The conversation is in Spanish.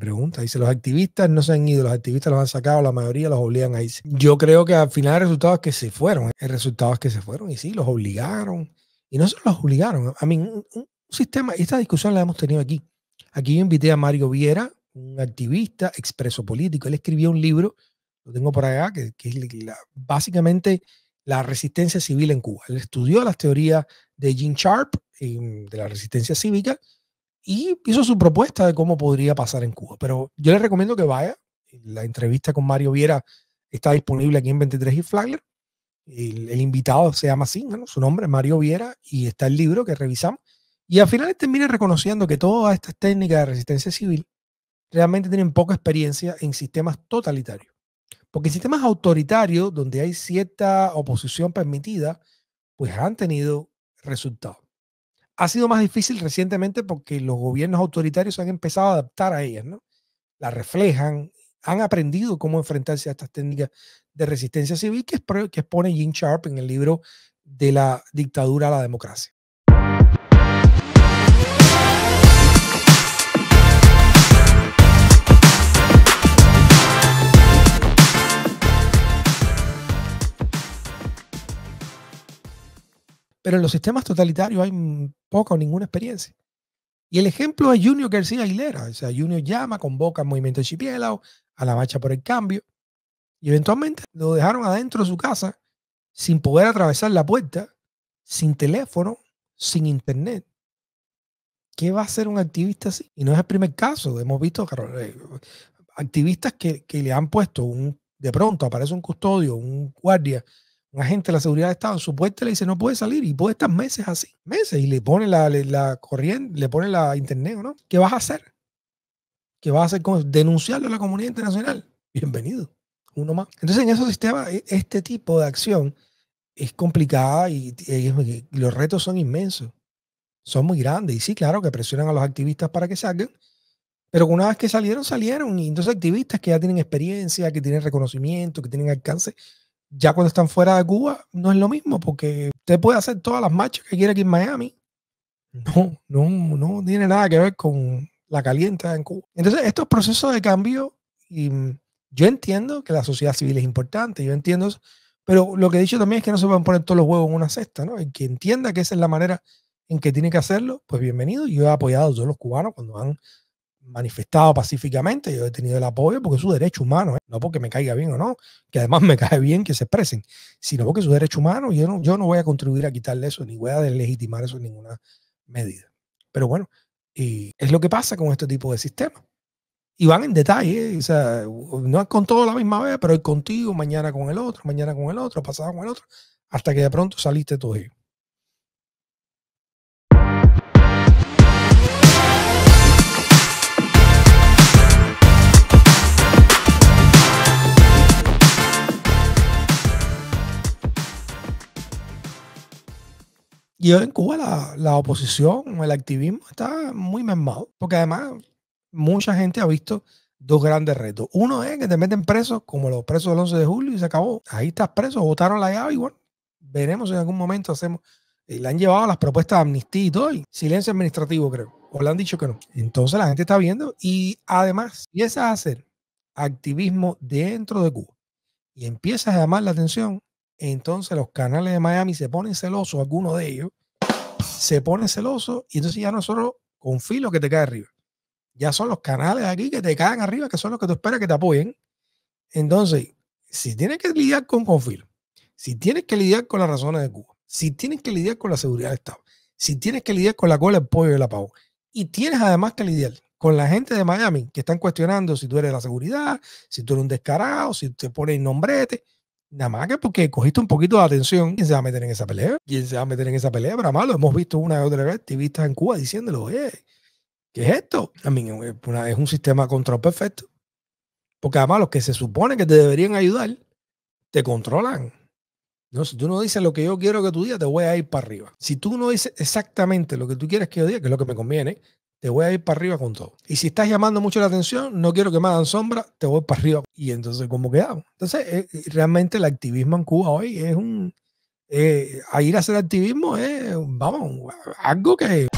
pregunta. Dice, los activistas no se han ido, los activistas los han sacado, la mayoría los obligan a Yo creo que al final el resultado es que se fueron, ¿eh? el resultado es que se fueron y sí, los obligaron. Y no solo los obligaron, a mí un, sistema, esta discusión la hemos tenido aquí. Aquí yo invité a Mario Viera, un activista, expreso político. Él escribió un libro, lo tengo por acá, que, es básicamente la resistencia civil en Cuba. Él estudió las teorías de Gene Sharp, eh, de la resistencia cívica, y hizo su propuesta de cómo podría pasar en Cuba. Pero yo le recomiendo que vaya. La entrevista con Mario Viera está disponible aquí en 23 y Flagler. El, invitado se llama así, su nombre es Mario Viera y está el libro que revisamos. Y al final termina este reconociendo que todas estas técnicas de resistencia civil realmente tienen poca experiencia en sistemas totalitarios. Porque sistemas autoritarios, donde hay cierta oposición permitida, pues han tenido resultados ha sido más difícil recientemente porque los gobiernos autoritarios han empezado a adaptar a ellas, ¿no? La reflejan, han aprendido cómo enfrentarse a estas técnicas de resistencia civil que, expone Gene Sharp en el libro de la dictadura a la democracia. Pero en los sistemas totalitarios hay poca o ninguna experiencia. Y el ejemplo es Junior García Aguilera. O sea, Junior llama, convoca al movimiento Chipielao, a la marcha por el cambio. Y eventualmente lo dejaron adentro de su casa, sin poder atravesar la puerta, sin teléfono, sin internet. ¿Qué va a hacer un activista así? Y no es el primer caso. Hemos visto eh, activistas que, que le han puesto un. De pronto aparece un custodio, un guardia, un agente de la seguridad de Estado en su le dice no puede salir y puede estar meses así, meses, y le pone la, corriente, le pone la internet, ¿no? ¿Qué vas a hacer? ¿Qué vas a hacer con Denunciarlo a la comunidad internacional. Bienvenido, uno más. Entonces, en esos sistemas, e, este tipo de acción es complicada y, los retos son inmensos, son muy grandes. Y sí, claro, que presionan a los activistas para que salgan, pero una vez que salieron, salieron. Y entonces activistas que ya tienen experiencia, que tienen reconocimiento, que tienen alcance, ya cuando están fuera de Cuba no es lo mismo, porque usted puede hacer todas las marchas que quiere aquí en Miami. No, no, no tiene nada que ver con la caliente en Cuba. Entonces, estos procesos de cambio, y yo entiendo que la sociedad civil es importante, yo entiendo eso, pero lo que he dicho también es que no se pueden poner todos los huevos en una cesta, ¿no? El que entienda que esa es la manera en que tiene que hacerlo, pues bienvenido. Yo he apoyado a todos los cubanos cuando han manifestado pacíficamente, yo he tenido el apoyo porque es su derecho humano, ¿eh? no porque me caiga bien o no, que además me cae bien que se expresen, sino porque es su derecho humano, yo no, yo no voy a contribuir a quitarle eso, ni voy a deslegitimar eso en ninguna medida. Pero bueno, y es lo que pasa con este tipo de sistemas. Y van en detalle, ¿eh? o sea, no es con todo la misma vez, pero hoy contigo, mañana con el otro, mañana con el otro, pasado con el otro, hasta que de pronto saliste todo ello. Y hoy en Cuba la, oposición, el activismo está muy mermado, porque además mucha gente ha visto dos grandes retos. Uno es que te meten presos, como los presos del 11 de julio, y se acabó. Ahí estás preso, votaron la llave y bueno, veremos en algún momento hacemos. Eh, le han llevado las propuestas de amnistía y todo, silencio administrativo, creo. O le han dicho que no. Entonces la gente está viendo y además empiezas a hacer activismo dentro de Cuba y empiezas a llamar la atención entonces los canales de Miami se ponen celosos, algunos de ellos, se ponen celosos y entonces ya solo con filo que te cae arriba. Ya son los canales aquí que te caen arriba, que son los que tú esperas que te apoyen. Entonces, si tienes que lidiar con confilo, si tienes que lidiar con las razones de Cuba, si tienes que lidiar con la seguridad del Estado, si tienes que lidiar con la cola, del pollo y la pavo y tienes además que lidiar con la gente de Miami que están cuestionando si tú eres la seguridad, si tú eres un descarado, si te pones nombrete, Nada más que porque cogiste un poquito de atención. ¿Quién se va a meter en esa pelea? ¿Quién se va a meter en esa pelea? Pero malo lo hemos visto una y otra vez activistas en Cuba diciéndolo, oye, ¿qué es esto? A mí es un sistema control perfecto. Porque además los que se supone que te deberían ayudar, te controlan. No, si tú no dices lo que yo quiero que tú digas, te voy a ir para arriba. Si tú no dices exactamente lo que tú quieres que yo diga, que es lo que me conviene, te voy a ir para arriba con todo. Y si estás llamando mucho la atención, no quiero que me hagan sombra, te voy para arriba. Y entonces, ¿cómo quedamos? Entonces, eh, realmente el activismo en Cuba hoy es un... Eh, a ir a hacer activismo es, vamos, algo que...